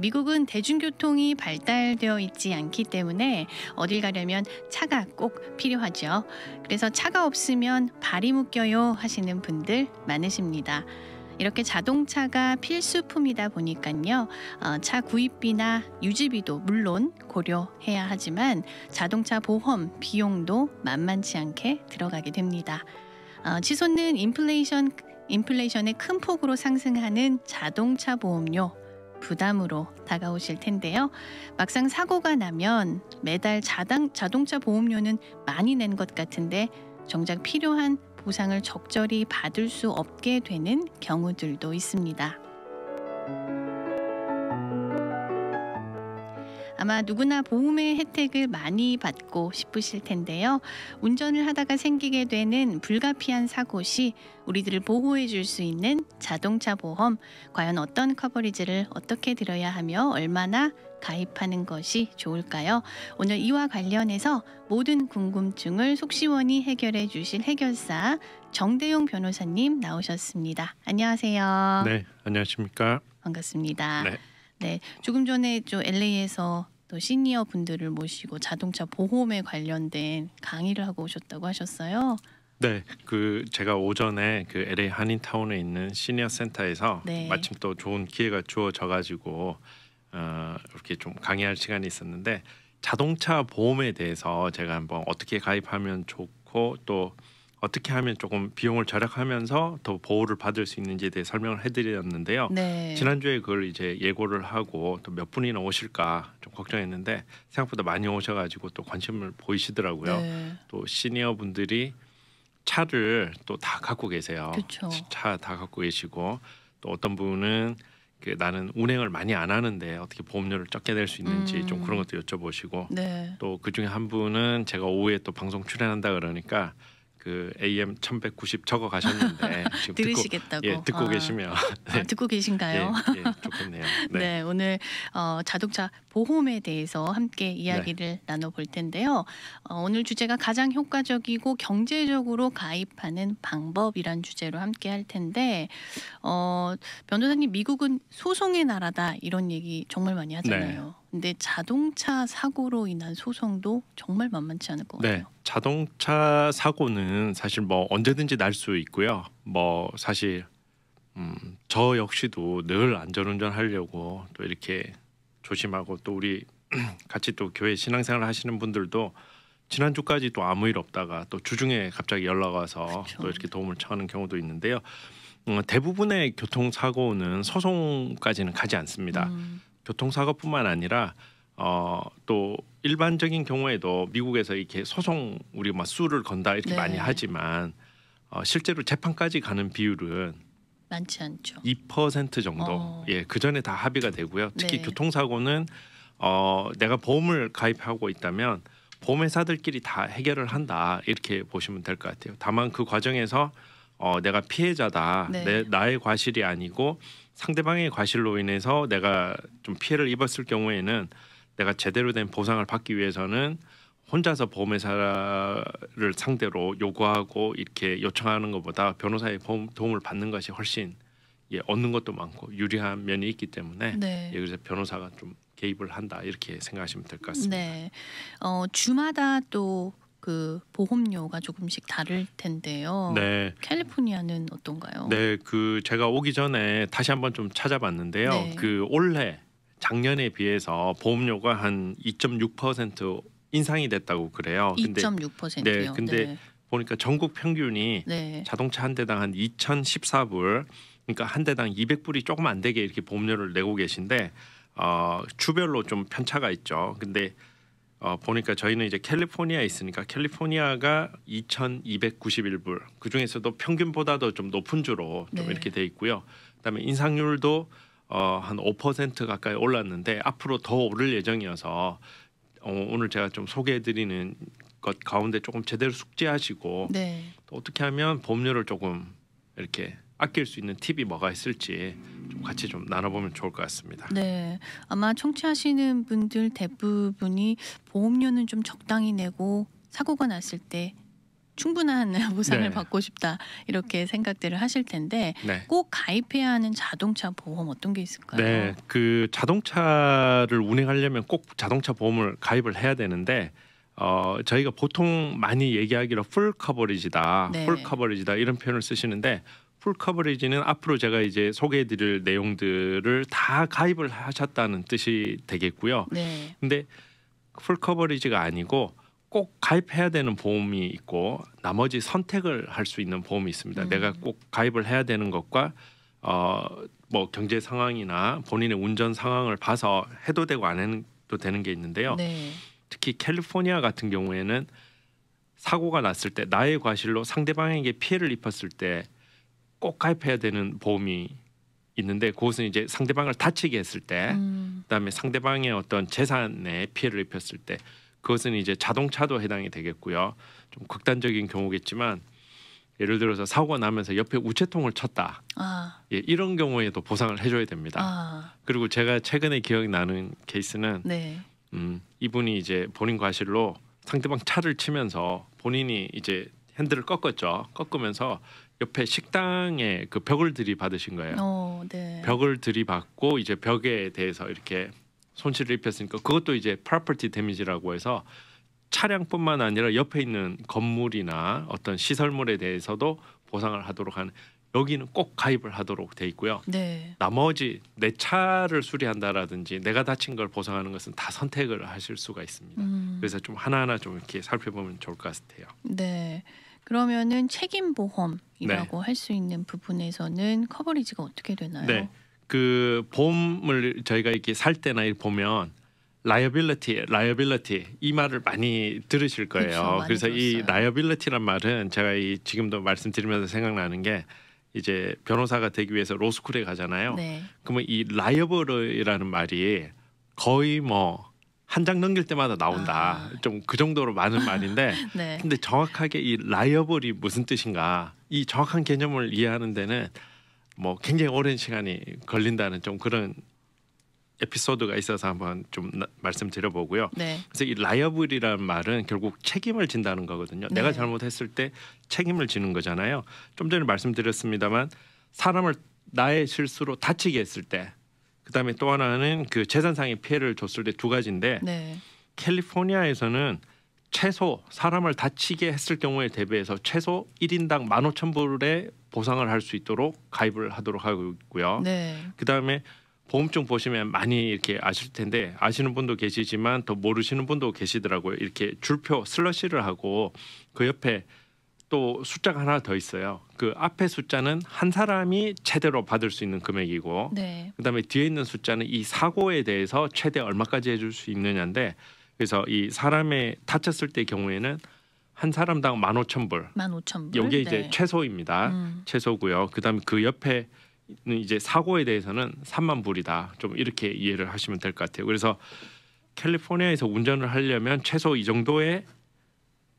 미국은 대중교통이 발달되어 있지 않기 때문에 어딜 가려면 차가 꼭 필요하죠. 그래서 차가 없으면 발이 묶여요 하시는 분들 많으십니다. 이렇게 자동차가 필수품이다 보니까요. 어, 차 구입비나 유지비도 물론 고려해야 하지만 자동차 보험 비용도 만만치 않게 들어가게 됩니다. 어, 지소는 인플레이션 인플레이션의 큰 폭으로 상승하는 자동차 보험료 부담으로 다가오실 텐데요. 막상 사고가 나면 매달 자당, 자동차 보험료는 많이 낸 것 같은데 정작 필요한 보상을 적절히 받을 수 없게 되는 경우들도 있습니다. 아마 누구나 보험의 혜택을 많이 받고 싶으실 텐데요. 운전을 하다가 생기게 되는 불가피한 사고 시 우리들을 보호해 줄 수 있는 자동차 보험 과연 어떤 커버리지를 어떻게 들어야 하며 얼마나 가입하는 것이 좋을까요? 오늘 이와 관련해서 모든 궁금증을 속시원히 해결해 주실 해결사 정대용 변호사님 나오셨습니다. 안녕하세요. 네, 안녕하십니까? 반갑습니다. 네. 네, 조금 전에 저 LA에서 또 시니어 분들을 모시고 자동차 보험에 관련된 강의를 하고 오셨다고 하셨어요. 네, 그 제가 오전에 그 LA 한인타운에 있는 시니어 센터에서 네. 마침 또 좋은 기회가 주어져 가지고 어, 이렇게 좀 강의할 시간이 있었는데 자동차 보험에 대해서 제가 한번 어떻게 가입하면 좋고 또 어떻게 하면 조금 비용을 절약하면서 더 보호를 받을 수 있는지에 대해 설명을 해드렸는데요. 네. 지난주에 그걸 이제 예고를 하고 또 몇 분이나 오실까 좀 걱정했는데 생각보다 많이 오셔가지고 또 관심을 보이시더라고요. 네. 또 시니어 분들이 차를 또 다 갖고 계세요. 차 다 갖고 계시고 또 어떤 분은 그 나는 운행을 많이 안 하는데 어떻게 보험료를 적게 낼 수 있는지 음. 좀 그런 음. 것도 여쭤보시고 네. 또그 중에 한 분은 제가 오후에 또 방송 출연한다 그러니까 그 AM 1190 적어 가셨는데 지금 들으시겠다고 듣고, 예, 듣고 아. 계시면 아, 네. 아, 듣고 계신가요? 예, 예, 좋겠네요. 네, 네 오늘 어, 자동차 보험에 대해서 함께 이야기를 네. 나눠볼 텐데요. 어, 오늘 주제가 가장 효과적이고 경제적으로 가입하는 방법이란 주제로 함께 할 텐데 어, 변호사님 미국은 소송의 나라다 이런 얘기 정말 많이 하잖아요. 네. 근데 자동차 사고로 인한 소송도 정말 만만치 않을 것 네. 같아요. 네. 자동차 사고는 사실 뭐 언제든지 날 수 있고요. 뭐 사실 음, 저 역시도 늘 안전운전 하려고 또 이렇게 조심하고 또 우리 같이 또 교회 신앙생활 하시는 분들도 지난주까지 또 아무 일 없다가 또 주중에 갑자기 연락 와서 그쵸. 또 이렇게 도움을 청하는 경우도 있는데요. 음, 대부분의 교통사고는 소송까지는 가지 않습니다. 음. 교통사고뿐만 아니라 어, 또 일반적인 경우에도 미국에서 이렇게 소송 우리 막 수를 건다 이렇게 네. 많이 하지만 어, 실제로 재판까지 가는 비율은 많지 않죠. 2% 정도. 어. 예, 그 전에 다 합의가 되고요. 특히 네. 교통사고는 어, 내가 보험을 가입하고 있다면 보험회사들끼리 다 해결을 한다 이렇게 보시면 될 것 같아요. 다만 그 과정에서 어, 내가 피해자다, 네. 내, 나의 과실이 아니고 상대방의 과실로 인해서 내가 좀 피해를 입었을 경우에는 내가 제대로 된 보상을 받기 위해서는 혼자서 보험회사를 상대로 요구하고 이렇게 요청하는 것보다 변호사의 보험, 도움을 받는 것이 훨씬 예, 얻는 것도 많고 유리한 면이 있기 때문에 네. 예, 그래서 변호사가 좀 개입을 한다 이렇게 생각하시면 될 것 같습니다. 네. 어, 주마다 또그 보험료가 조금씩 다를 텐데요. 네. 캘리포니아는 어떤가요? 네, 그 제가 오기 전에 다시 한번 좀 찾아봤는데요. 네. 그 올해 작년에 비해서 보험료가 한 2.6% 인상이 됐다고 그래요. 2.6%요. 네, 근데 네. 보니까 전국 평균이 네. 자동차 한 대당 한 2,014불, 그러니까 한 대당 200불이 조금 안 되게 이렇게 보험료를 내고 계신데 어, 주별로 좀 편차가 있죠. 근데 어, 보니까 저희는 이제 캘리포니아에 있으니까 캘리포니아가 2,291불 그 중에서도 평균보다도 좀 높은 주로 좀 네. 이렇게 돼 있고요. 그다음에 인상률도 어, 한5% 가까이 올랐는데 앞으로 더 오를 예정이어서 어, 오늘 제가 좀 소개해드리는 것 가운데 조금 제대로 숙지하시고 네. 또 어떻게 하면 보험료를 조금 이렇게 아낄 수 있는 팁이 뭐가 있을지 좀 같이 좀 나눠보면 좋을 것 같습니다. 네, 아마 청취하시는 분들 대부분이 보험료는 좀 적당히 내고 사고가 났을 때 충분한 보상을 네. 받고 싶다 이렇게 생각들을 하실 텐데 네. 꼭 가입해야 하는 자동차 보험 어떤 게 있을까요? 네, 그 자동차를 운행하려면 꼭 자동차 보험을 가입을 해야 되는데 어, 저희가 보통 많이 얘기하기로 풀 커버리지다, 네. 풀 커버리지다 이런 표현을 쓰시는데 풀 커버리지는 앞으로 제가 이제 소개해드릴 내용들을 다 가입을 하셨다는 뜻이 되겠고요. 네. 근데 풀 커버리지가 아니고 꼭 가입해야 되는 보험이 있고 나머지 선택을 할 수 있는 보험이 있습니다. 음. 내가 꼭 가입을 해야 되는 것과 어 뭐 경제 상황이나 본인의 운전 상황을 봐서 해도 되고 안 해도 되는 게 있는데요. 네. 특히 캘리포니아 같은 경우에는 사고가 났을 때 나의 과실로 상대방에게 피해를 입었을때 꼭 가입해야 되는 보험이 있는데 그것은 이제 상대방을 다치게 했을 때 음. 그다음에 상대방의 어떤 재산에 피해를 입혔을 때 그것은 이제 자동차도 해당이 되겠고요. 좀 극단적인 경우겠지만 예를 들어서 사고가 나면서 옆에 우체통을 쳤다. 아. 예, 이런 경우에도 보상을 해줘야 됩니다. 아. 그리고 제가 최근에 기억이 나는 케이스는 네. 음, 이분이 이제 본인 과실로 상대방 차를 치면서 본인이 이제 핸들을 꺾었죠. 꺾으면서 옆에 식당에 그 벽을 들이받으신 거예요. 어, 네. 벽을 들이받고 이제 벽에 대해서 이렇게 손실을 입혔으니까 그것도 이제 property damage라고 해서 차량뿐만 아니라 옆에 있는 건물이나 어떤 시설물에 대해서도 보상을 하도록 하는 여기는 꼭 가입을 하도록 돼 있고요. 네. 나머지 내 차를 수리한다라든지 내가 다친 걸 보상하는 것은 다 선택을 하실 수가 있습니다. 음. 그래서 좀 하나하나 좀 이렇게 살펴보면 좋을 것 같아요. 네. 그러면은 책임 보험이라고 네. 할수 있는 부분에서는 커버리지가 어떻게 되나요? 네. 그 보험을 저희가 이렇게 살 때나 보면 라이어빌리티, 라이어빌리티 이 말을 많이 들으실 거예요. 그렇죠, 그래서 들었어요. 이 라이어빌리티란 말은 제가 이 지금도 말씀드리면서 생각나는 게 이제 변호사가 되기 위해서 로스쿨에 가잖아요. 네. 그러면 이 라이어블이라는 말이 거의 뭐 한장 넘길 때마다 나온다. 아. 좀그 정도로 많은 말인데 네. 근데 정확하게 이 라이어블이 무슨 뜻인가 이 정확한 개념을 이해하는 데는 뭐 굉장히 오랜 시간이 걸린다는 좀 그런 에피소드가 있어서 한번 좀 나, 말씀드려보고요. 네. 그래서 이 라이어블이라는 말은 결국 책임을 진다는 거거든요. 네. 내가 잘못했을 때 책임을 지는 거잖아요. 좀 전에 말씀드렸습니다만 사람을 나의 실수로 다치게 했을 때 그다음에 또 하나는 그 재산상의 피해를 줬을 때 두 가지인데 네. 캘리포니아에서는 최소 사람을 다치게 했을 경우에 대비해서 최소 1인당 15,000불의 보상을 할 수 있도록 가입을 하도록 하고 있고요. 네. 그다음에 보험증 보시면 많이 이렇게 아실 텐데 아시는 분도 계시지만 더 모르시는 분도 계시더라고요. 이렇게 줄표 슬러시를 하고 그 옆에 또 숫자가 하나 더 있어요. 그 앞에 숫자는 한 사람이 최대로 받을 수 있는 금액이고 네. 그다음에 뒤에 있는 숫자는 이 사고에 대해서 최대 얼마까지 해줄 수 있느냐인데 그래서 이 사람의 다쳤을 때 경우에는 한 사람당 만 오천 불. 만 오천 불. 이게 이제 네. 최소입니다. 음. 최소고요. 그다음에 그 옆에 이제 사고에 대해서는 삼만 불이다. 좀 이렇게 이해를 하시면 될 것 같아요. 그래서 캘리포니아에서 운전을 하려면 최소 이 정도의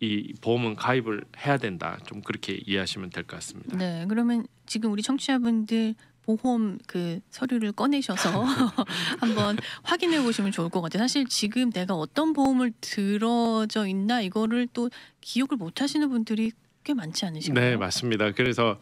이 보험은 가입을 해야 된다. 좀 그렇게 이해하시면 될 것 같습니다. 네, 그러면 지금 우리 청취자분들 보험 그 서류를 꺼내셔서 한번 확인해 보시면 좋을 것 같아요. 사실 지금 내가 어떤 보험을 들어져 있나 이거를 또 기억을 못 하시는 분들이 꽤 많지 않으신가요? 네, 맞습니다. 그래서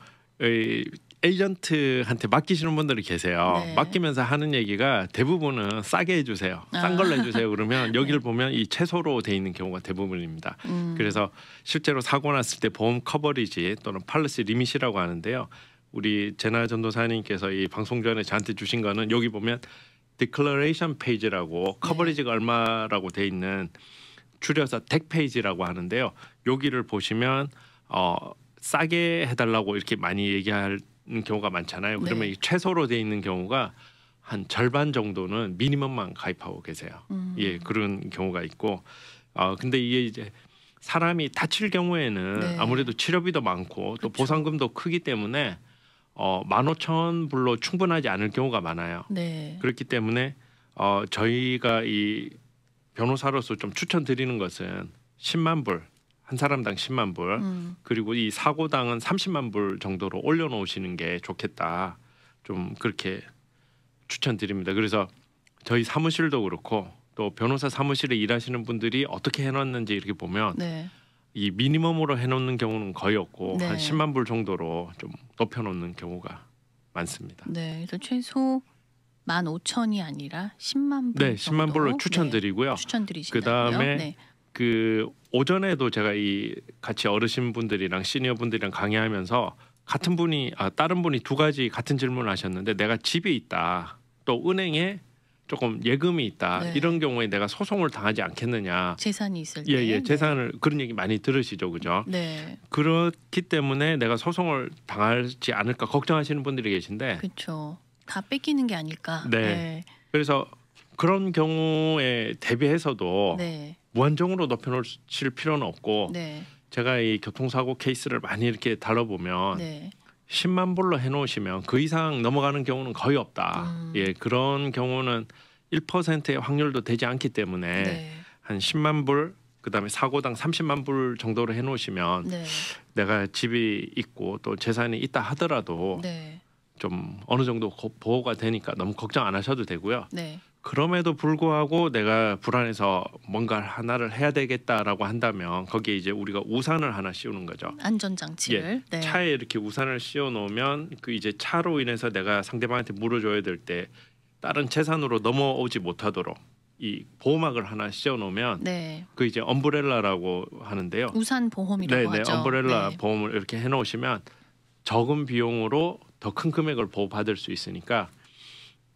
에이전트한테 맡기시는 분들이 계세요. 네. 맡기면서 하는 얘기가 대부분은 싸게 해주세요. 아. 싼걸내주세요 그러면 여기를 네. 보면 이 채소로 돼 있는 경우가 대부분입니다. 음. 그래서 실제로 사고 났을 때 보험 커버리지 또는 팔러시 리밋이라고 하는데요. 우리 제나 전도사님께서 이 방송 전에 저한테 주신 거는 여기 보면 디클러레이션 페이지라고 네. 커버리지가 얼마라고 돼 있는 줄여서 덱 페이지라고 하는데요. 여기를 보시면 어 싸게 해달라고 이렇게 많이 얘기할 경우가 많잖아요. 네. 그러면 네. 이 최소로 돼 있는 경우가 한 절반 정도는 미니멈만 가입하고 계세요. 음. 예, 그런 경우가 있고, 아 어, 근데 이게 이제 사람이 다칠 경우에는 네. 아무래도 치료비도 많고 또 그쵸. 보상금도 크기 때문에 어, 만 오천 불로 충분하지 않을 경우가 많아요. 네. 그렇기 때문에 어, 저희가 이 변호사로서 좀 추천드리는 것은 십만 불한 사람당 10만 불 음. 그리고 이 사고당은 30만 불 정도로 올려놓으시는 게 좋겠다. 좀 그렇게 추천드립니다. 그래서 저희 사무실도 그렇고 또 변호사 사무실에 일하시는 분들이 어떻게 해놨는지 이렇게 보면 네. 이 미니멈으로 해놓는 경우는 거의 없고 네. 한 10만 불 정도로 좀 높여놓는 경우가 많습니다. 네, 그래서 최소 만 오천이 아니라 십만 불. 네, 10만 불로 네, 추천드리고요. 네, 추천드리시고요. 그다음에 그 오전에도 제가 이 같이 어르신분들이랑 시니어분들이랑 강의하면서 같은 분이 아, 다른 분이 두 가지 같은 질문을 하셨는데 내가 집이 있다 또 은행에 조금 예금이 있다 네. 이런 경우에 내가 소송을 당하지 않겠느냐 재산이 있을 예, 때 예예 네. 재산을 네. 그런 얘기 많이 들으시죠 그죠 네. 그렇기 때문에 내가 소송을 당하지 않을까 걱정하시는 분들이 계신데 그렇죠 다 뺏기는 게 아닐까 네, 네. 그래서 그런 경우에 대비해서도 네. 무한정으로 높여놓을 필요는 없고 네. 제가 이 교통사고 케이스를 많이 이렇게 다뤄보면 네. 10만 불로 해놓으시면 그 이상 넘어가는 경우는 거의 없다. 음. 예 그런 경우는 1%의 확률도 되지 않기 때문에 네. 한 10만 불 그다음에 사고당 30만 불 정도로 해놓으시면 네. 내가 집이 있고 또 재산이 있다 하더라도 네. 좀 어느 정도 보호가 되니까 너무 걱정 안 하셔도 되고요. 네. 그럼에도 불구하고 내가 불안해서 뭔가 하나를 해야 되겠다라고 한다면 거기에 이제 우리가 우산을 하나 씌우는 거죠. 안전장치를 예, 네. 차에 이렇게 우산을 씌워 놓으면 그 이제 차로 인해서 내가 상대방한테 물어줘야 될 때 다른 재산으로 넘어오지 못하도록 이 보호막을 하나 씌워 놓으면 네. 그 이제 엄브렐라라고 하는데요. 우산 보험이라고 네네, 네, 하죠. 엄브렐라 네. 보험을 이렇게 해 놓으시면 적은 비용으로 더 큰 금액을 보호받을 수 있으니까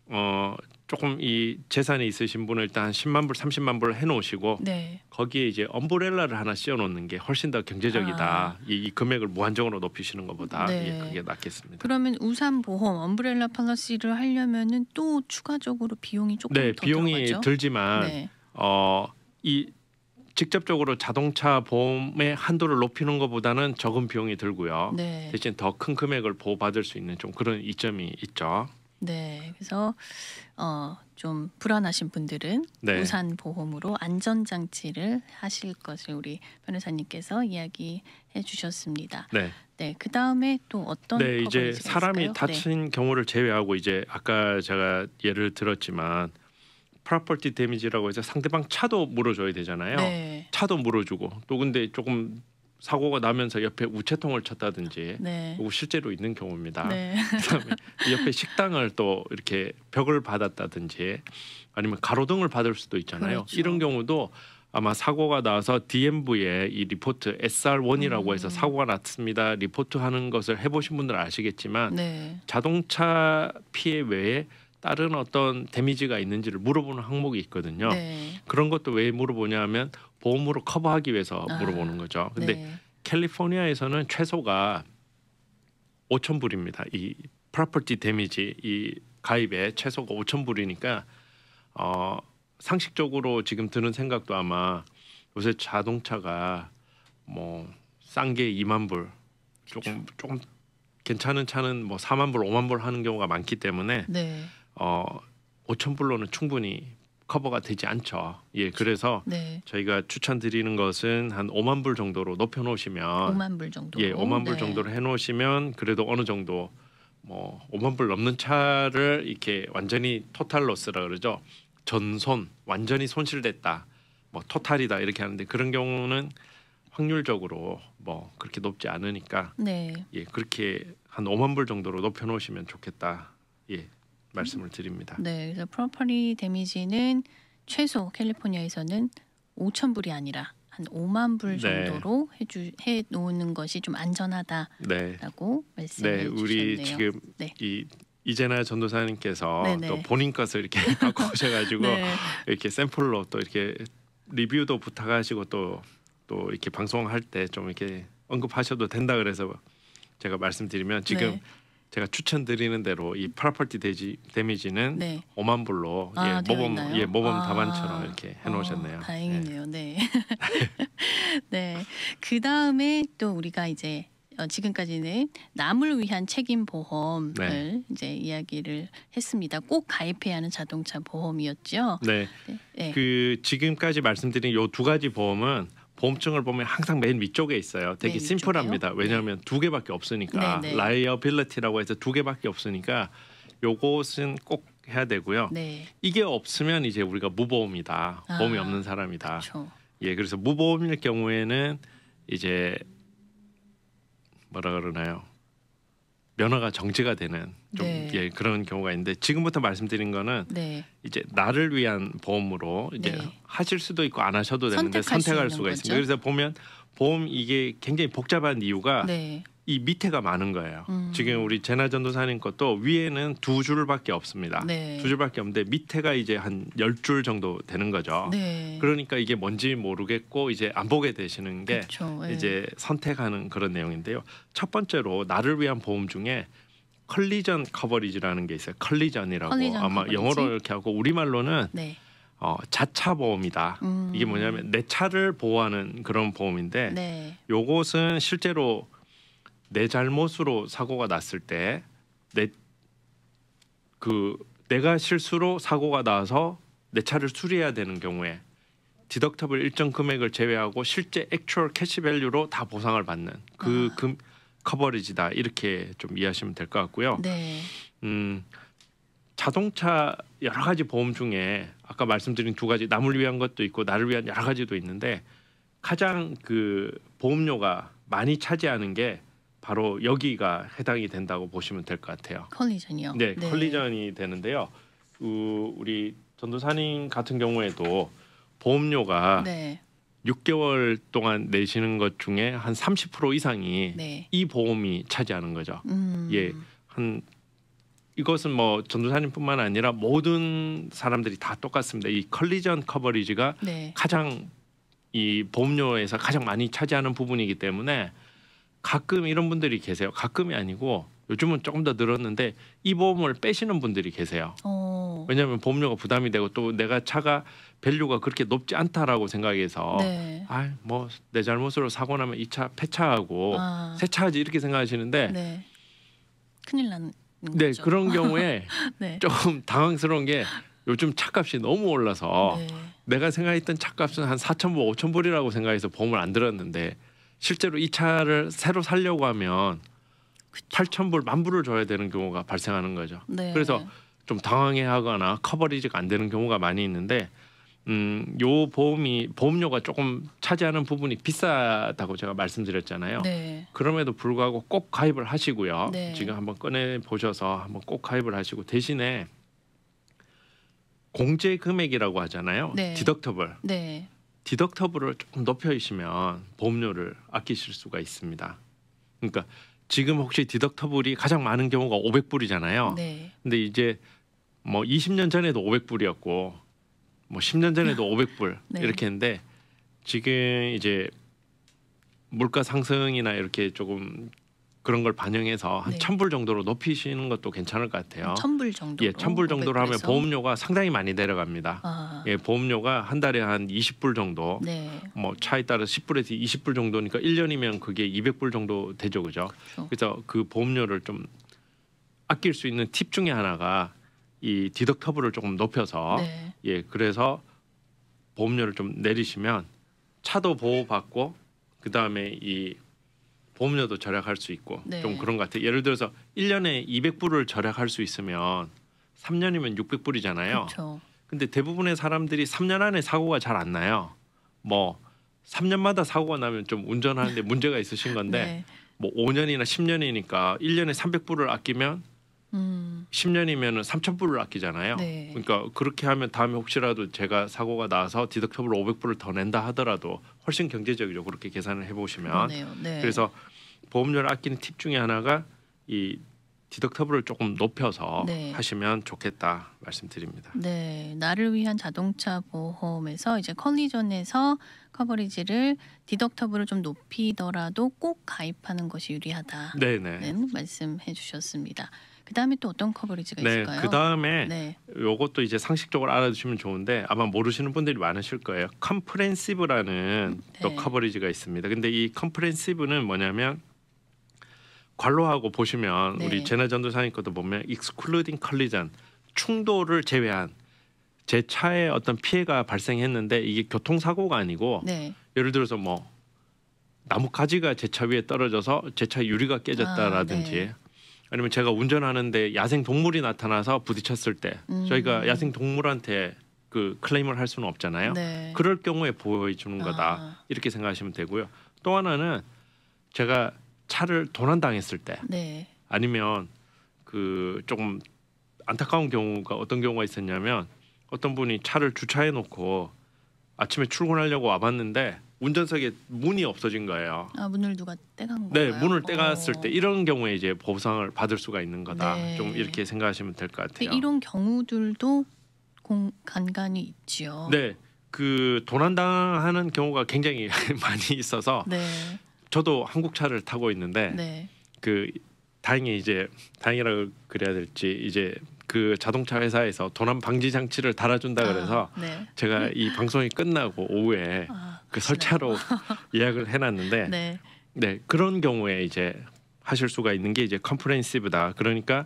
어 조금 이 재산이 있으신 분을 일단 한 10만 불, 30만 불 해놓으시고 네. 거기에 이제 엄브렐라를 하나 씌워놓는 게 훨씬 더 경제적이다. 아. 이, 이, 금액을 무한정으로 높이시는 것보다 네. 예, 그게 낫겠습니다. 그러면 우산 보험, 엄브렐라 팔러시를 하려면은 또 추가적으로 비용이 조금 네, 더 비용이 들어가죠? 들지만 네. 어이 직접적으로 자동차 보험의 한도를 높이는 것보다는 적은 비용이 들고요. 네. 대신 더 큰 금액을 보호받을 수 있는 좀 그런 이점이 있죠. 네, 그래서 어, 좀 불안하신 분들은 네. 우산 보험으로 안전 장치를 하실 것을 우리 변호사님께서 이야기해 주셨습니다. 네. 네, 그 다음에 또 어떤 네 이제 사람이 있을까요? 네. 다친 네. 경우를 제외하고 이제 아까 제가 예를 들었지만 프로퍼티 데미지라고 해서 상대방 차도 물어줘야 되잖아요. 네. 차도 물어주고 또 근데 조금 사고가 나면서 옆에 우체통을 쳤다든지 네. 그거 실제로 있는 경우입니다. 네. 그다음에 옆에 식당을 또 이렇게 벽을 받았다든지 아니면 가로등을 받을 수도 있잖아요. 그렇죠. 이런 경우도 아마 사고가 나서 DMV에 이 리포트 SR1이라고 해서 음. 사고가 났습니다. 리포트하는 것을 해보신 분들 아시겠지만 네. 자동차 피해 외에 다른 어떤 데미지가 있는지를 물어보는 항목이 있거든요. 네. 그런 것도 왜 물어보냐면 보험으로 커버하기 위해서 아, 물어보는 거죠. 근데 네. 캘리포니아에서는 최소가 5천 불입니다. 이 프로퍼티 데미지 이 가입에 최소가 5천 불이니까 어, 상식적으로 지금 드는 생각도 아마 요새 자동차가 뭐 싼 게 2만 불, 조금 그렇죠. 조금 괜찮은 차는 뭐 4만 불, 5만 불 하는 경우가 많기 때문에 네. 어 5천 불로는 충분히 커버가 되지 않죠. 예, 그래서 네. 저희가 추천드리는 것은 한 5만 불 정도로 높여 놓으시면 5만 불 정도. 예, 5만 불 네. 정도로 해 놓으시면 그래도 어느 정도 뭐 5만 불 넘는 차를 이렇게 완전히 토탈 로스라 그러죠. 전손 완전히 손실됐다. 뭐 토탈이다 이렇게 하는데 그런 경우는 확률적으로 뭐 그렇게 높지 않으니까 네. 예, 그렇게 한 5만 불 정도로 높여 놓으시면 좋겠다. 예. 말씀을 드립니다. 네, 그래서 프로퍼리 데미지는 최소 캘리포니아에서는 5천 불이 아니라 한 5만 불 네. 정도로 네. 해주 해 놓는 것이 좀 안전하다라고 네. 말씀해 네, 주셨네요. 우리 지금 네. 이 이제나 전도사님께서 네네. 네. 또 본인 것을 이렇게 갖고 오셔가지고 네. 이렇게 샘플로 또 이렇게 리뷰도 부탁하시고 또 또 이렇게 방송할 때 좀 이렇게 언급하셔도 된다 그래서 제가 말씀드리면 지금 네. 제가 추천드리는 대로 이 음. 프로퍼티 데지, 데미지는 네. 5만 불로 아, 예, 모범 있나예 모범 아, 답안처럼 이렇게 어, 해놓으셨네요. 어, 다행이네요. 네. 네. 네. 그 다음에 또 우리가 이제 어, 지금까지는 남을 위한 책임 보험을 네. 이제 이야기를 했습니다. 꼭 가입해야 하는 자동차 보험이었죠. 네. 네. 네. 그 지금까지 말씀드린 요 두 가지 보험은 보험증을 보면 항상 맨 위쪽에 있어요. 되게 심플합니다. 네. 왜냐하면 두 개밖에 없으니까 네, 네. 라이어빌리티라고 해서 두 개밖에 없으니까 요것은 꼭 해야 되고요. 네. 이게 없으면 이제 우리가 무보험이다. 아, 보험이 없는 사람이다. 그쵸. 예, 그래서 무보험일 경우에는 이제 뭐라 그러나요? 면허가 정지가 되는 좀 네. 예, 그런 경우가 있는데 지금부터 말씀드린 거는 네. 이제 나를 위한 보험으로 이제 네. 하실 수도 있고 안 하셔도 되는데 선택할, 선택할 수 수가 있습니다. 그래서 보면 보험 이게 굉장히 복잡한 이유가 네. 이 밑에가 많은 거예요. 음. 지금 우리 제나 전도사님 것도 위에는 두 줄밖에 없습니다. 네. 두 줄밖에 없는데 밑에가 이제 한 열 줄 정도 되는 거죠. 네. 그러니까 이게 뭔지 모르겠고 이제 안 보게 되시는 게 그쵸, 네. 이제 선택하는 그런 내용인데요. 첫 번째로 나를 위한 보험 중에 컬리전 커버리지라는 게 있어요. 컬리전이라고 컬리전 아마 커버리지? 영어로 이렇게 하고 우리말로는 네. 어, 자차 보험이다. 음. 이게 뭐냐면 내 차를 보호하는 그런 보험인데 네. 요것은 실제로 내 잘못으로 사고가 났을 때내 그 내가 실수로 사고가 나서 내 차를 수리해야 되는 경우에 디덕터블 일정 금액을 제외하고 실제 액츄얼 캐시 밸류로 다 보상을 받는 그 아. 커버리지다 이렇게 좀 이해하시면 될 것 같고요. 네. 음, 자동차 여러 가지 보험 중에 아까 말씀드린 두 가지 남을 위한 것도 있고 나를 위한 여러 가지도 있는데 가장 그 보험료가 많이 차지하는 게 바로 여기가 해당이 된다고 보시면 될 것 같아요. 컬리전이요. 네, 네, 컬리전이 되는데요. 우리 전도사님 같은 경우에도 보험료가 네. 6개월 동안 내시는 것 중에 한 30% 이상이 네. 이 보험이 차지하는 거죠. 음. 예, 한 이것은 뭐 전도사님뿐만 아니라 모든 사람들이 다 똑같습니다. 이 컬리전 커버리지가 네. 가장 이 보험료에서 가장 많이 차지하는 부분이기 때문에 가끔 이런 분들이 계세요. 가끔이 아니고 요즘은 조금 더 늘었는데 이 보험을 빼시는 분들이 계세요. 어. 왜냐하면 보험료가 부담이 되고 또 내가 차가 밸류가 그렇게 높지 않다라고 생각해서 네. 아뭐 내 잘못으로 사고 나면 이 차 폐차하고 아. 새 차하지 이렇게 생각하시는데 네. 큰일 난 네, 거죠. 그런 경우에 네. 조금 당황스러운 게 요즘 차값이 너무 올라서 네. 내가 생각했던 차값은 한 4천 불, 5천 불이라고 생각해서 보험을 안 들었는데 실제로 이 차를 새로 살려고 하면 팔천 불, 만 불을 줘야 되는 경우가 발생하는 거죠. 네. 그래서 좀 당황해하거나 커버리지가 안 되는 경우가 많이 있는데 음, 요 보험이 보험료가 조금 차지하는 부분이 비싸다고 제가 말씀드렸잖아요. 네. 그럼에도 불구하고 꼭 가입을 하시고요. 네. 지금 한번 꺼내 보셔서 한번 꼭 가입을 하시고 대신에 공제 금액이라고 하잖아요. 네. 디덕터블. 네. 디덕터블을 조금 높여주시면 보험료를 아끼실 수가 있습니다. 그러니까 지금 혹시 디덕터블이 가장 많은 경우가 500불이잖아요. 네. 근데 이제 뭐 20년 전에도 500불이었고 뭐 10년 전에도 500불 네. 이렇게 했는데 지금 이제 물가 상승이나 이렇게 조금 그런 걸 반영해서 한1 0 0 0불 정도로 높이시는 것도 괜찮을 것 같아요. 천불 정도. 예, 천불 정도로 하면 보험료가 상당히 많이 내려갑니다. 아. 예, 보험료가 한 달에 한 20불 정도. 네. 뭐 차에 따라 10불에서 20불 정도니까 1년이면 그게 200불 정도 되죠, 그죠? 그렇죠. 그래서 그 보험료를 좀 아낄 수 있는 팁 중에 하나가 이 디덕 터브를 조금 높여서 네. 예, 그래서 보험료를 좀 내리시면 차도 보호받고 그 다음에 이 보험료도 절약할 수 있고 네. 좀 그런 것 같아요. 예를 들어서 1년에 200불을 절약할 수 있으면 3년이면 600불이잖아요. 그런데 대부분의 사람들이 3년 안에 사고가 잘 안 나요. 뭐 3년마다 사고가 나면 좀 운전하는데 문제가 있으신 건데 네. 뭐 5년이나 10년이니까 1년에 300불을 아끼면 음. 10년이면 3,000불을 아끼잖아요. 네. 그러니까 그렇게 하면 다음에 혹시라도 제가 사고가 나서 디덕터블 500불을 더 낸다 하더라도 훨씬 경제적이죠. 그렇게 계산을 해보시면. 네. 그래서 보험료를 아끼는 팁 중에 하나가 이 디덕터블을 조금 높여서 네. 하시면 좋겠다 말씀드립니다. 네, 나를 위한 자동차 보험에서 이제 컬리전에서 커버리지를 디덕터블을 좀 높이더라도 꼭 가입하는 것이 유리하다는 네네. 말씀해 주셨습니다. 그 다음에 또 어떤 커버리지가 네, 있을까요? 그 다음에 네. 것도 이제 상식적으로 알아두시면 좋은데 아마 모르시는 분들이 많으실 거예요. 컴프렌시브라는 네. 또 커버리지가 있습니다. 근데 이 컴프렌시브는 뭐냐면 관로하고 보시면 네. 우리 제나 전도사님 것도 보면 익스클루딩 컬리전 충돌을 제외한 제 차에 어떤 피해가 발생했는데 이게 교통사고가 아니고 네. 예를 들어서 뭐 나뭇가지가 제 차 위에 떨어져서 제 차 유리가 깨졌다라든지 아, 네. 아니면 제가 운전하는데 야생 동물이 나타나서 부딪혔을 때 음. 저희가 야생 동물한테 그 클레임을 할 수는 없잖아요. 네. 그럴 경우에 보호해 주는 거다 아. 이렇게 생각하시면 되고요. 또 하나는 제가 차를 도난당했을 때 네. 아니면 그 조금 안타까운 경우가 어떤 경우가 있었냐면 어떤 분이 차를 주차해 놓고 아침에 출근하려고 와봤는데 운전석에 문이 없어진 거예요. 아 문을 누가 떼간 네, 거예요? 네, 문을 떼갔을 어. 때 이런 경우에 이제 보상을 받을 수가 있는 거다. 네. 좀 이렇게 생각하시면 될 것 같아요. 이런 경우들도 공, 간간이 있지요. 네, 그 도난당하는 경우가 굉장히 많이 있어서 네. 저도 한국 차를 타고 있는데 네. 그 다행히 이제 다행이라고 그래야 될지 이제 그 자동차 회사에서 도난 방지 장치를 달아준다 아, 그래서 아, 네. 제가 이 방송이 끝나고 오후에 아, 그설차로러 예약을 해놨는데 네. 네. 그런 경우에 이제 하실 수가 있는 게 이제 컴프레인시브다 그러니까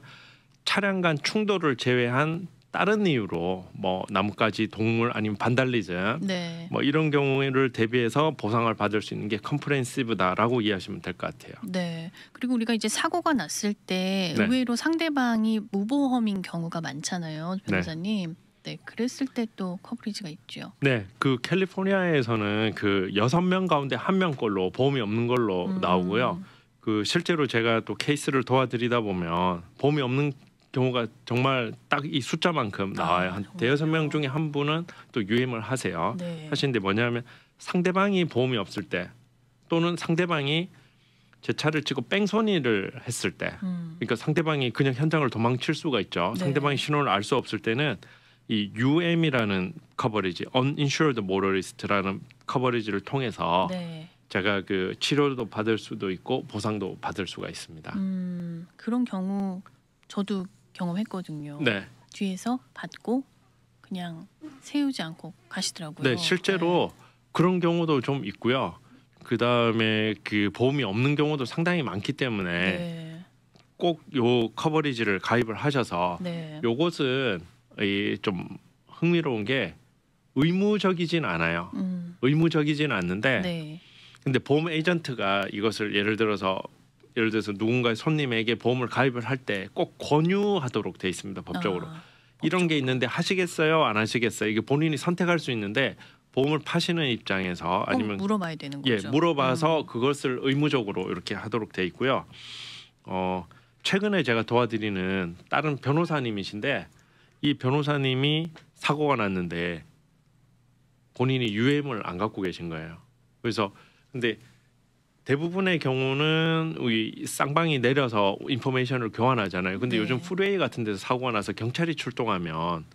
차량 간 충돌을 제외한 다른 이유로 뭐 나뭇가지 동물 아니면 반달리즘 네. 뭐 이런 경우를 대비해서 보상을 받을 수 있는 게 컴프레인시브다라고 이해하시면 될 것 같아요. 네. 그리고 우리가 이제 사고가 났을 때 네. 의외로 상대방이 무보험인 경우가 많잖아요, 네. 변호사님. 네. 네, 그랬을 때 또 커버리지가 있죠. 네, 그 캘리포니아에서는 그 여섯 명 가운데 한 명꼴로 보험이 없는 걸로 음. 나오고요. 그 실제로 제가 또 케이스를 도와드리다 보면 보험이 없는 경우가 정말 딱 이 숫자만큼 아, 나와요. 아, 한 대여섯 명 중에 한 분은 또 유임을 하세요. 네. 하시는데 뭐냐면 상대방이 보험이 없을 때 또는 상대방이 제 차를 치고 뺑소니를 했을 때 음. 그러니까 상대방이 그냥 현장을 도망칠 수가 있죠. 네. 상대방이 신호를 알 수 없을 때는 이 UM이라는 커버리지 Uninsured Motorist라는 커버리지를 통해서 네. 제가 그 치료도 받을 수도 있고 보상도 받을 수가 있습니다. 음, 그런 경우 저도 경험했거든요. 네. 뒤에서 받고 그냥 세우지 않고 가시더라고요. 네, 실제로 네. 그런 경우도 좀 있고요. 그 다음에 그 보험이 없는 경우도 상당히 많기 때문에 네. 꼭요 커버리지를 가입을 하셔서 네. 요것은 이좀 흥미로운 게 의무적이진 않아요. 음. 의무적이진 않는데 네. 근데 보험 에이전트가 이것을 예를 들어서 예를 들어서 누군가의 손님에게 보험을 가입을 할 때 꼭 권유하도록 돼 있습니다 법적으로 아, 이런 게 있는데 하시겠어요 안 하시겠어요 이게 본인이 선택할 수 있는데 보험을 파시는 입장에서 아니면 물어봐야 되는 예, 거죠. 예, 물어봐서 음. 그것을 의무적으로 이렇게 하도록 돼 있고요. 어, 최근에 제가 도와드리는 다른 변호사님이신데 이 변호사님이 사고가 났는데 본인이 유해물안 갖고 계신 거예요. 그래서 근데 대부분의 경우는 우리 쌍방이 내려서 인포메이션을 교환하잖아요. 근데 네. 요즘 프레이 같은 데서 사고가 나서 경찰이 출동하면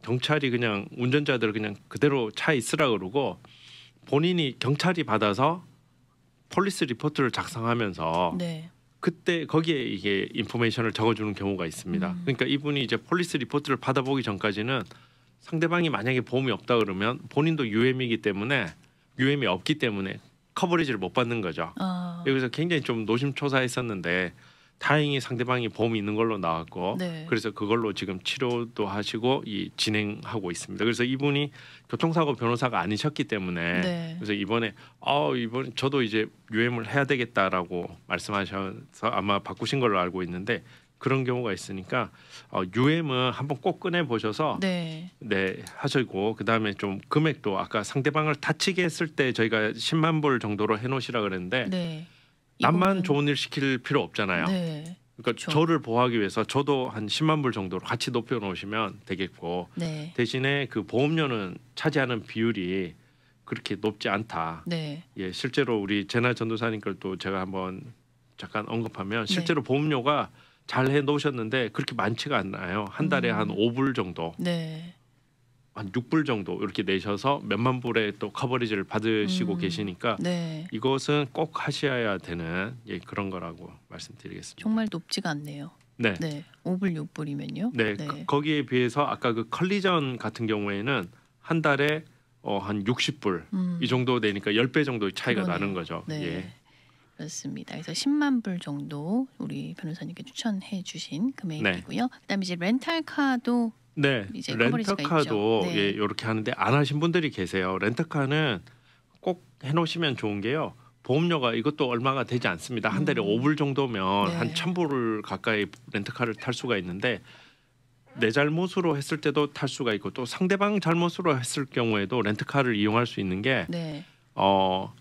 경찰이 그냥 운전자들을 그냥 그대로 차에 있으라 그러고 본인이 경찰이 받아서 폴리스 리포트를 작성하면서 네. 그때 거기에 이게 인포메이션을 적어주는 경우가 있습니다. 음. 그러니까 이분이 이제 폴리스 리포트를 받아보기 전까지는 상대방이 만약에 보험이 없다 그러면 본인도 유엠이기 때문에 유엠이 없기 때문에 커버리지를 못 받는 거죠. 아. 여기서 굉장히 좀 노심초사했었는데 다행히 상대방이 보험이 있는 걸로 나왔고 네. 그래서 그걸로 지금 치료도 하시고 이 진행하고 있습니다. 그래서 이분이 교통사고 변호사가 아니셨기 때문에 네. 그래서 이번에 어 이번 저도 이제 유엠을 해야 되겠다라고 말씀하셔서 아마 바꾸신 걸로 알고 있는데 그런 경우가 있으니까 어, UM은 한번 꼭 꺼내 보셔서 네. 네 하시고 그 다음에 좀 금액도 아까 상대방을 다치게 했을 때 저희가 10만 불 정도로 해놓으시라 그랬는데 네. 남만 좋은 일 시킬 필요 없잖아요. 네. 그러니까 그렇죠. 저를 보호하기 위해서 저도 한 10만 불 정도로 같이 높여 놓으시면 되겠고 네. 대신에 그 보험료는 차지하는 비율이 그렇게 높지 않다. 네. 예, 실제로 우리 재나 전도사님걸 또 제가 한번 잠깐 언급하면 네. 실제로 보험료가 잘해 놓으셨는데 그렇게 많지가 않아요. 한 달에 음. 한 5불 정도. 네. 한 6불 정도 이렇게 내셔서 몇 만 불의 또 커버리지를 받으시고 음. 계시니까 네. 이것은 꼭 하셔야 되는 예, 그런 거라고 말씀드리겠습니다. 정말 높지가 않네요. 네. 네. 5불 6불이면요. 네. 네. 거, 거기에 비해서 아까 그 컬리전 같은 경우에는 한 달에 어, 한 60불 음. 이 정도 되니까 10배 정도 차이가 그러네요. 나는 거죠. 네. 예. 그렇습니다. 그래서 10만 불 정도 우리 변호사님께 추천해 주신 금액이고요. 네. 그다음에 이제 렌탈카도 네. 이제 렌터카도 네. 예, 이렇게 하는데 안 하신 분들이 계세요. 렌터카는 꼭 해놓으시면 좋은 게요. 보험료가 이것도 얼마가 되지 않습니다. 한 달에 오 음. 5불 정도면 네. 한천 불 가까이 렌터카를 탈 수가 있는데 내 잘못으로 했을 때도 탈 수가 있고 또 상대방 잘못으로 했을 경우에도 렌터카를 이용할 수 있는 게 네. 어,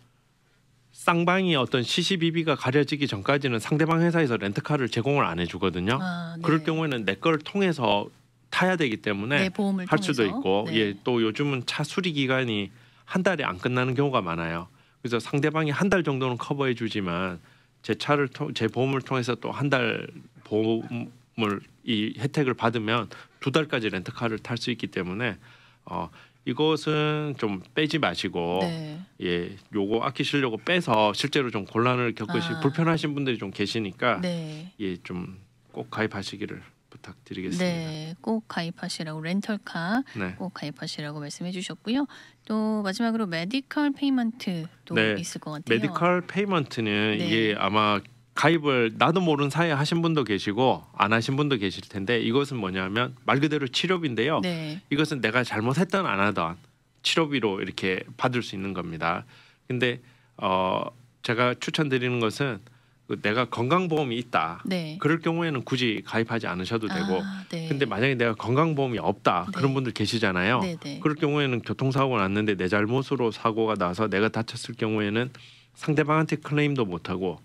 쌍방이 어떤 CCBB가 가려지기 전까지는 상대방 회사에서 렌트카를 제공을 안 해주거든요. 아, 네. 그럴 경우에는 내 걸 통해서 타야 되기 때문에 네, 할 수도 있고 네. 예, 또 요즘은 차 수리 기간이 한 달이 안 끝나는 경우가 많아요. 그래서 상대방이 한 달 정도는 커버해 주지만 제 차를 통, 제 보험을 통해서 또 한 달 보험을 이 혜택을 받으면 두 달까지 렌트카를 탈 수 있기 때문에 어 이것은 좀 빼지 마시고 네. 예 요거 아끼시려고 빼서 실제로 좀 곤란을 겪으시 아. 불편하신 분들이 좀 계시니까 네. 예좀 꼭 가입하시기를 부탁드리겠습니다. 네, 꼭 가입하시라고 렌털카 네. 꼭 가입하시라고 말씀해 주셨고요. 또 마지막으로 메디컬 페이먼트도 네. 있을 것 같아요. 메디컬 페이먼트는 네. 이게 아마 가입을 나도 모르는 사이에 하신 분도 계시고 안 하신 분도 계실 텐데 이것은 뭐냐면 말 그대로 치료비인데요. 네. 이것은 내가 잘못했던 안 하던 치료비로 이렇게 받을 수 있는 겁니다. 근데 어 제가 추천드리는 것은 그 내가 건강보험이 있다. 네. 그럴 경우에는 굳이 가입하지 않으셔도 아, 되고. 아, 네. 근데 만약에 내가 건강보험이 없다. 네. 그런 분들 계시잖아요. 네, 네. 그럴 경우에는 교통사고가 났는데 내 잘못으로 사고가 나서 내가 다쳤을 경우에는 상대방한테 클레임도 못하고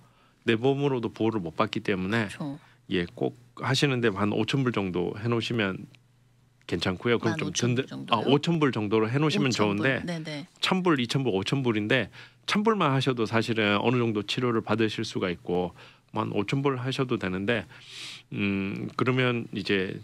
내 몸으로도 보호를 못 받기 때문에 그렇죠. 예, 꼭 하시는데 한 5천 불 정도 해 놓으시면 괜찮고요. 그럼 좀 전대 아 5천 불 정도로 해 놓으시면 좋은데 천불, 이천 불, 오천 불인데 천불만 하셔도 사실은 어느 정도 치료를 받으실 수가 있고 만 뭐 오천 불 하셔도 되는데 음 그러면 이제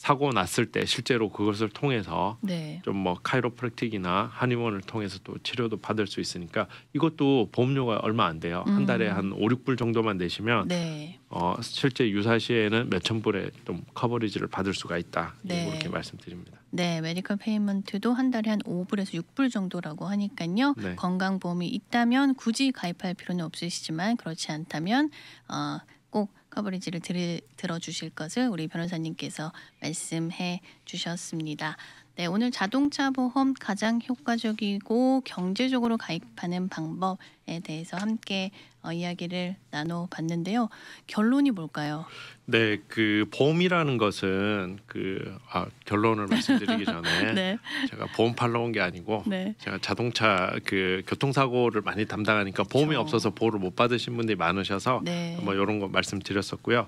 사고 났을 때 실제로 그것을 통해서 네. 좀뭐 카이로프랙틱이나 한의원을 통해서 또 치료도 받을 수 있으니까 이것도 보험료가 얼마 안 돼요. 음. 한 달에 한오육불 정도만 내시면 네. 어, 실제 유사시에는 몇천 불의 좀 커버리지를 받을 수가 있다. 네. 이렇게 말씀드립니다. 네, 메디컬 페이먼트도 한 달에 한 오불에서육 불 정도라고 하니까요. 네. 건강보험이 있다면 굳이 가입할 필요는 없으시지만 그렇지 않다면 어, 꼭 커버리지를 들, 들어주실 것을 우리 변호사님께서 말씀해 주셨습니다. 네, 오늘 자동차 보험 가장 효과적이고 경제적으로 가입하는 방법에 대해서 함께 어, 이야기를 나눠봤는데요. 결론이 뭘까요? 네, 그 보험이라는 것은 그 아, 결론을 말씀드리기 전에 네. 제가 보험 팔러 온 게 아니고 네. 제가 자동차 그 교통사고를 많이 담당하니까 보험이 그렇죠. 없어서 보호를 못 받으신 분들이 많으셔서 네. 뭐 이런 거 말씀드렸었고요.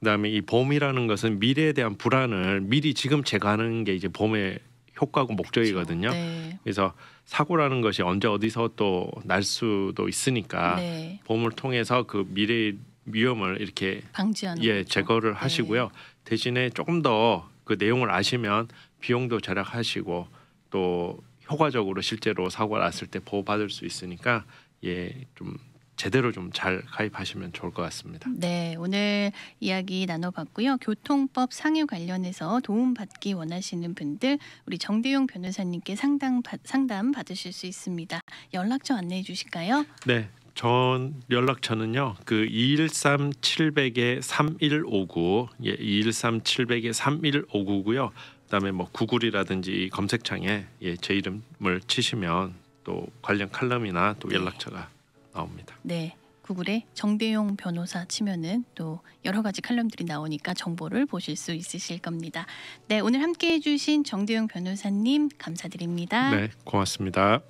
그다음에 이 봄이라는 것은 미래에 대한 불안을 미리 지금 제거하는 게 이제 봄의 효과고 목적이거든요. 그렇죠. 네. 그래서 사고라는 것이 언제 어디서 또 날 수도 있으니까 네. 봄을 통해서 그 미래의 위험을 이렇게 방지하는 예 거죠. 제거를 네. 하시고요. 대신에 조금 더 그 내용을 아시면 비용도 절약하시고 또 효과적으로 실제로 사고가 났을 때 보호받을 수 있으니까 예좀 제대로 좀 잘 가입하시면 좋을 것 같습니다. 네, 오늘 이야기 나눠봤고요. 교통법 상해 관련해서 도움받기 원하시는 분들 우리 정대용 변호사님께 상담, 상담 받으실 수 있습니다. 연락처 안내해 주실까요? 네, 전 연락처는요. 그213 700에 3159 예, 213 700에 3159고요. 그다음에 뭐 구글이라든지 검색창에 예, 제 이름을 치시면 또 관련 칼럼이나 또 네. 연락처가 네. 나옵니다. 네. 구글에 정대용 변호사 치면은 또 여러 가지 칼럼들이 나오니까 정보를 보실 수 있으실 겁니다. 네, 오늘 함께 해주신 정대용 변호사님 감사드립니다. 네, 고맙습니다.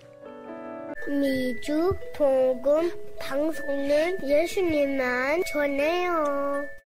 미주 복음 방송은 예수님만 전해요.